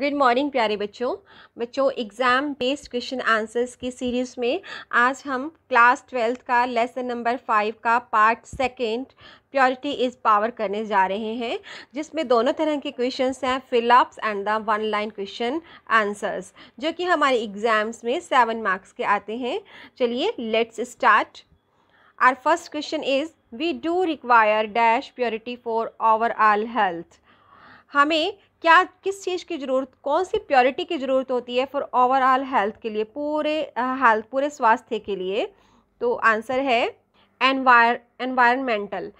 good morning प्यारे बच्चों बच्चों एग्ज़ाम बेस्ड क्वेश्चन आंसर्स की सीरीज़ में आज हम क्लास ट्वेल्थ का लेसन नंबर फाइव का part second purity is power करने जा रहे हैं जिसमें दोनों तरह के क्वेश्चंस हैं fillups and the one line question answers जो कि हमारे एग्ज़ाम्स में सेवन मार्क्स के आते हैं चलिए let's start our first question is we do require dash purity for our all health हमें क्या किस चीज़ की ज़रूरत कौन सी प्योरिटी की ज़रूरत होती है फॉर ओवरऑल हेल्थ के लिए पूरे हेल्थ पूरे स्वास्थ्य के लिए तो आंसर है एनवायर एनवायरमेंटल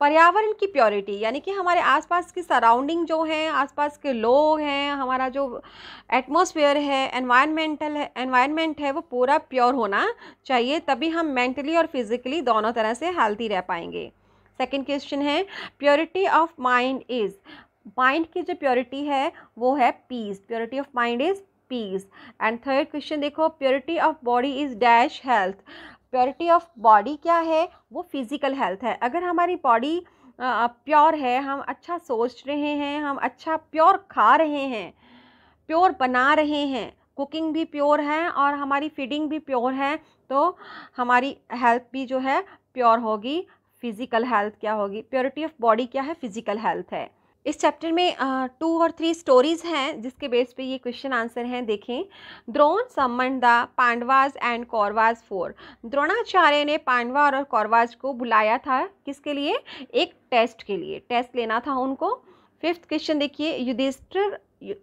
पर्यावरण की प्योरिटी यानी कि हमारे आसपास की सराउंडिंग जो हैं आसपास के लोग हैं हमारा जो एटमॉस्फेयर है एनवायरमेंटल है एनवायरमेंट है वो पूरा प्योर होना चाहिए तभी हम मेंटली और फिज़िकली दोनों तरह से हेल्थी रह पाएंगे सेकेंड क्वेश्चन है purity of mind is mind की जो प्योरिटी है वो है peace purity of mind is peace and third question देखो purity of body is dash health purity of body क्या है वो फिज़िकल हेल्थ है अगर हमारी बॉडी प्योर है हम अच्छा सोच रहे हैं हम अच्छा प्योर खा रहे हैं प्योर बना रहे हैं कुकिंग भी प्योर है और हमारी फीडिंग भी प्योर है तो हमारी हेल्थ भी जो है प्योर होगी फिज़िकल हेल्थ क्या होगी प्योरिटी ऑफ बॉडी क्या है फिज़िकल हेल्थ है इस चैप्टर में टू और थ्री स्टोरीज़ हैं जिसके बेस पे ये क्वेश्चन आंसर हैं देखें Drona summoned the Pandavas and Kauravas for Dronacharya ने पांडवा और कौरवाज को बुलाया था किसके लिए एक टेस्ट के लिए टेस्ट लेना था उनको फिफ्थ क्वेश्चन देखिए Yudhishthira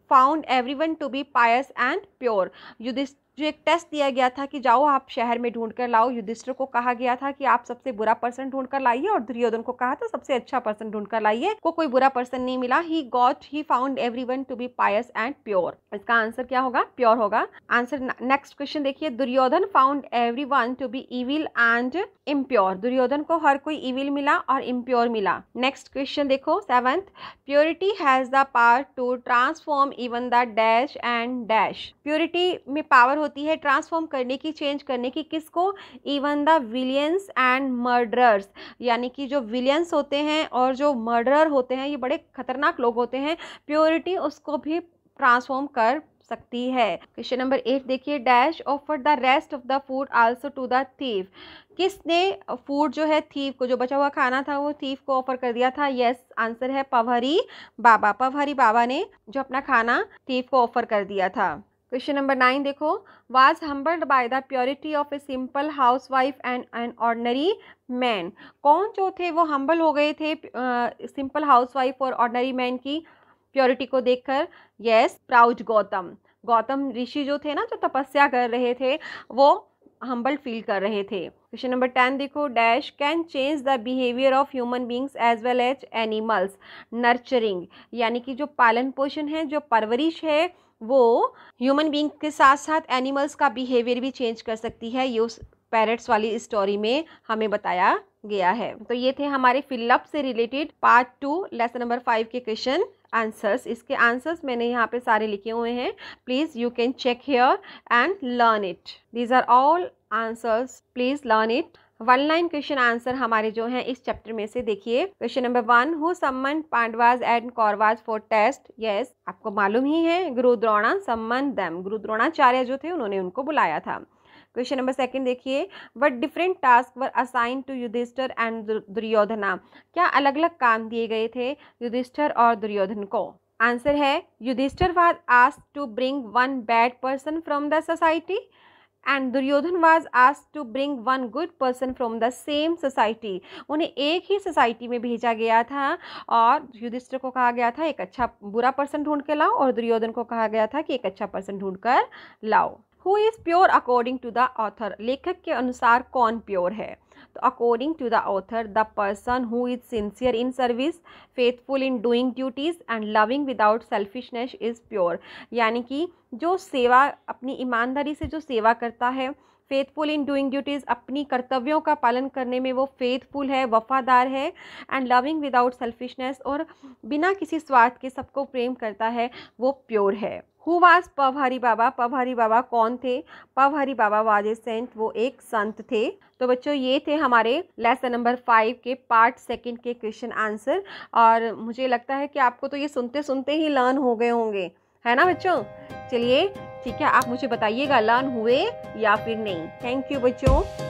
found everyone to be pious and pure Yudhishthira जो एक टेस्ट दिया गया था कि जाओ आप शहर में ढूंढ कर लाओ युधिष्ठिर को कहा गया था कि आप सबसे बुरा पर्सन ढूंढ कर लाइए और दुर्योधन को कहा था सबसे अच्छा पर्सन ढूंढ कर लाइए को कोई बुरा पर्सन नहीं मिला he got he found everyone to be pious and pure इसका आंसर क्या होगा प्योर होगा आंसर नेक्स्ट क्वेश्चन देखिए Duryodhana found everyone to be evil and impure Duryodhana को हर कोई इविल मिला और इम्प्योर मिला नेक्स्ट क्वेश्चन देखो seventh purity has the power to transform even the dash and dash purity में पावर होती है ट्रांसफॉर्म करने की चेंज करने की किसको even the villains and murderers यानी कि जो विलियंस होते हैं और जो मर्डरर होते हैं ये बड़े खतरनाक लोग होते हैं प्योरिटी उसको भी ट्रांसफॉर्म कर सकती है क्वेश्चन नंबर एट देखिए dash offer the rest of the food also to the thief किसने फूड जो है थीफ को जो बचा हुआ खाना था वो थीफ को ऑफर कर दिया था यस yes, आंसर है पवहरी बाबा पवहरी बाबा ने जो अपना खाना थीफ को ऑफर कर दिया था क्वेश्चन नंबर नाइन देखो was humbled by the purity of a simple housewife and an ordinary man कौन जो थे वो हम्बल हो गए थे सिंपल हाउस वाइफ और ऑर्डनरी मैन की प्योरिटी को देखकर यस प्राउड गौतम गौतम ऋषि जो थे ना जो तपस्या कर रहे थे वो हम्बल फील कर रहे थे क्वेश्चन नंबर टेन देखो dash can change the behaviour of human beings as well as animals nurturing यानी कि जो पालन पोषण है जो परवरिश है वो ह्यूमन बींग के साथ साथ एनिमल्स का बिहेवियर भी चेंज कर सकती है ये उस पैरट्स वाली स्टोरी में हमें बताया गया है तो ये थे हमारे फिलअप से related part two lesson number five के क्वेश्चन आंसर्स इसके आंसर्स मैंने यहाँ पे सारे लिखे हुए हैं please you can check here and learn it these are all answers please learn it one line question answer हमारे जो हैं इस चैप्टर में से देखिए question number one who summoned Pandavas and Kauravas for test yes आपको मालूम ही है गुरु द्रोणा सम्मन दम गुरु द्रोणाचार्य जो थे उन्होंने उनको बुलाया था क्वेश्चन नंबर सेकंड देखिए what different task were assign to Yudhishthira and Duryodhana क्या अलग अलग काम दिए गए थे युधिष्ठर और दुर्योधन को आंसर है Yudhishthira was ask to bring one bad person from the society and Duryodhana was ask to bring one good person from the same society उन्हें एक ही सोसाइटी में भेजा गया था और युधिष्ठिर को कहा गया था एक अच्छा बुरा पर्सन ढूंढ के लाओ और दुर्योधन को कहा गया था कि एक अच्छा पर्सन ढूंढ कर लाओ who is pure according to the author लेखक के अनुसार कौन प्योर है तो according to the author the person who is sincere in service faithful in doing duties and loving without selfishness is pure यानी कि जो सेवा अपनी ईमानदारी से जो सेवा करता है फेथफुल इन डूइंग ड्यूटीज़ अपनी कर्तव्यों का पालन करने में वो फेथफुल है वफ़ादार है एंड लविंग विदाउट सेल्फिशनेस और बिना किसी स्वार्थ के सबको प्रेम करता है वो प्योर है हु वाज पवहरी बाबा पवहरी बाबा कौन थे पवहरी बाबा वाज ए सेंट वो एक संत थे तो बच्चों ये थे हमारे लेसन नंबर फाइव के पार्ट सेकंड के क्वेश्चन आंसर और मुझे लगता है कि आपको तो ये सुनते सुनते ही लर्न हो गए होंगे है ना बच्चों चलिए ठीक है आप मुझे बताइएगा लर्न हुए या फिर नहीं थैंक यू बच्चों